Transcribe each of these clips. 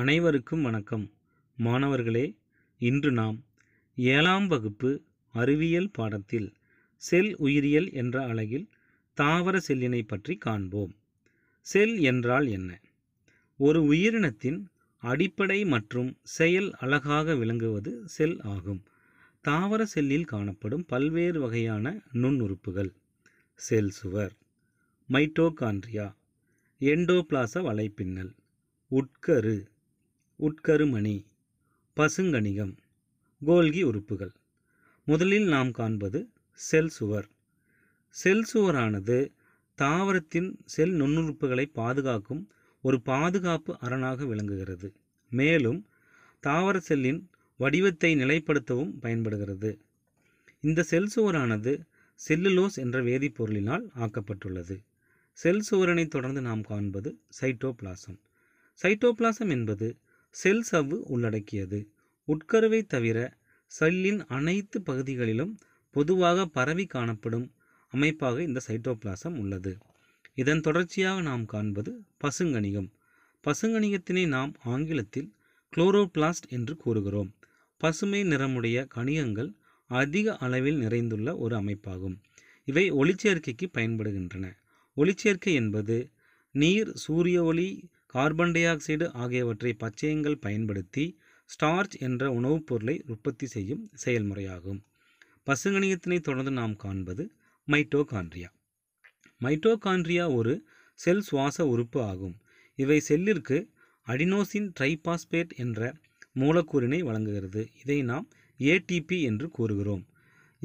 அனைவருக்கும் வணக்கம் மாணவர்களே இன்று நாம் ஏழாம் வகுப்பு அறிவியல் பாடத்தில் செல் உயிரியல் என்ற அழகில் தாவர செல்லினை பற்றி காண்போம் செல் என்றால் என்ன ஒரு உயிரினத்தின் அடிப்படை மற்றும் செயல் அழகாக விளங்குவது செல் ஆகும் தாவர செல்லில் காணப்படும் பல்வேறு வகையான நுண்ணுறுப்புகள் செல் சுவர் மைட்டோகான்ட்ரியா எண்டோபிளாச வலைப்பின்னல் உட்கரு உட்கருமணி பசுங்கணிகம் கோல்கி உறுப்புகள் முதலில் நாம் காண்பது செல் சுவர் செல் சுவரானது தாவரத்தின் செல் நுண்ணுறுப்புகளை பாதுகாக்கும் ஒரு பாதுகாப்பு அரணாக விளங்குகிறது மேலும் தாவர செல்லின் வடிவத்தை நிலைப்படுத்தவும் பயன்படுகிறது இந்த செல் சுவரானது செல்லுலோஸ் என்ற வேதிப்பொருளினால் ஆக்கப்பட்டுள்ளது செல் சுவரனை தொடர்ந்து நாம் காண்பது சைட்டோபிளாசம் சைட்டோபிளாசம் என்பது செல் சவ்வு உள்ளடக்கியது உட்கருவை தவிர செல்லின் அனைத்து பகுதிகளிலும் பொதுவாக பரவி காணப்படும் அமைப்பாக இந்த சைட்டோபிளாசம் உள்ளது இதன் தொடர்ச்சியாக நாம் காண்பது பசுங்கணிகம் பசுங்கணிகத்தினை நாம் ஆங்கிலத்தில் குளோரோபிளாஸ்ட் என்று கூறுகிறோம் பசுமை நிறமுடைய கணிகங்கள் அதிக அளவில் நிறைந்துள்ள ஒரு அமைப்பாகும் இவை ஒளிச்சேர்க்கைக்கு பயன்படுகின்றன ஒளிச்சேர்க்கை என்பது நீர் சூரிய ஒளி கார்பன் டை ஆக்சைடு ஆகியவற்றை பச்சையங்கள் பயன்படுத்தி ஸ்டார்ச் என்ற உணவுப் பொருளை உற்பத்தி செய்யும் செயல்முறையாகும் பசுங்கணியத்தினை தொடர்ந்து நாம் காண்பது மைட்டோகான்ட்ரியா மைட்டோகான்ட்ரியா ஒரு செல் சுவாச உறுப்பு ஆகும் இவை செல்லிற்கு அடினோசின் ட்ரைபாஸ்பேட் என்ற மூலக்கூறினை வழங்குகிறது இதை நாம் ஏடிபி என்று கூறுகிறோம்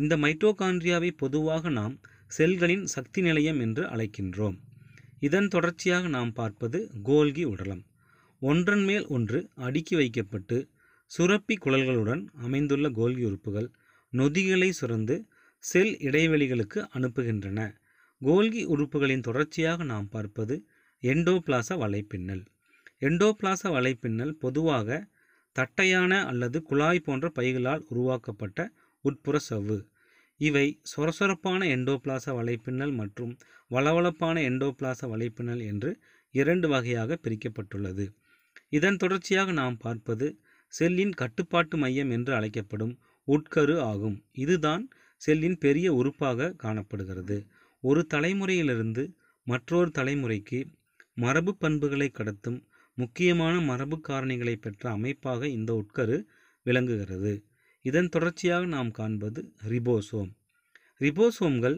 இந்த மைட்டோகான்ட்ரியாவை பொதுவாக நாம் செல்களின் சக்தி நிலையம் என்று அழைக்கின்றோம் இதன் தொடர்ச்சியாக நாம் பார்ப்பது கோல்கி உடலம் ஒன்றன் மேல் ஒன்று அடுக்கி வைக்கப்பட்டு சுரப்பி குழல்களுடன் அமைந்துள்ள கோல்கி உறுப்புகள் நொதிகளை சுரந்து செல் இடைவெளிகளுக்கு அனுப்புகின்றன கோல்கி உறுப்புகளின் தொடர்ச்சியாக நாம் பார்ப்பது எண்டோபிளாச வலைப்பின்னல் எண்டோபிளாச வலைப்பின்னல் பொதுவாக தட்டையான அல்லது குழாய் போன்ற பைகளால் உருவாக்கப்பட்ட உட்புற சவ்வு இவை சொரசொரப்பான எண்டோபிளாச வலைப்பின்னல் மற்றும் வளவளப்பான எண்டோபிளாச வலைப்பின்னல் என்று இரண்டு வகையாக பிரிக்கப்பட்டுள்ளது இதன் தொடர்ச்சியாக நாம் பார்ப்பது செல்லின் கட்டுப்பாட்டு மையம் என்று அழைக்கப்படும் உட்கரு ஆகும் இதுதான் செல்லின் பெரிய உறுப்பாக காணப்படுகிறது ஒரு தலைமுறையிலிருந்து மற்றொரு தலைமுறைக்கு மரபு பண்புகளை கடத்தும் முக்கியமான மரபு காரணிகளை பெற்ற அமைப்பாக இந்த உட்கரு விளங்குகிறது இதன் தொடர்ச்சியாக நாம் காண்பது ரிபோசோம் ரிபோசோம்கள்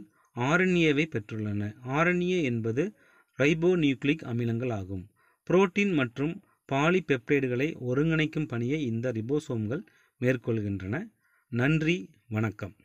ஆரண்யவை பெற்றுள்ளன ஆரண்ய என்பது ரைபோ நியூக்ளிக் அமிலங்கள் ஆகும் புரோட்டீன் மற்றும் பாலிபெப்டைடுகளை ஒருங்கிணைக்கும் பணியை இந்த ரிபோசோம்கள் மேற்கொள்கின்றன நன்றி வணக்கம்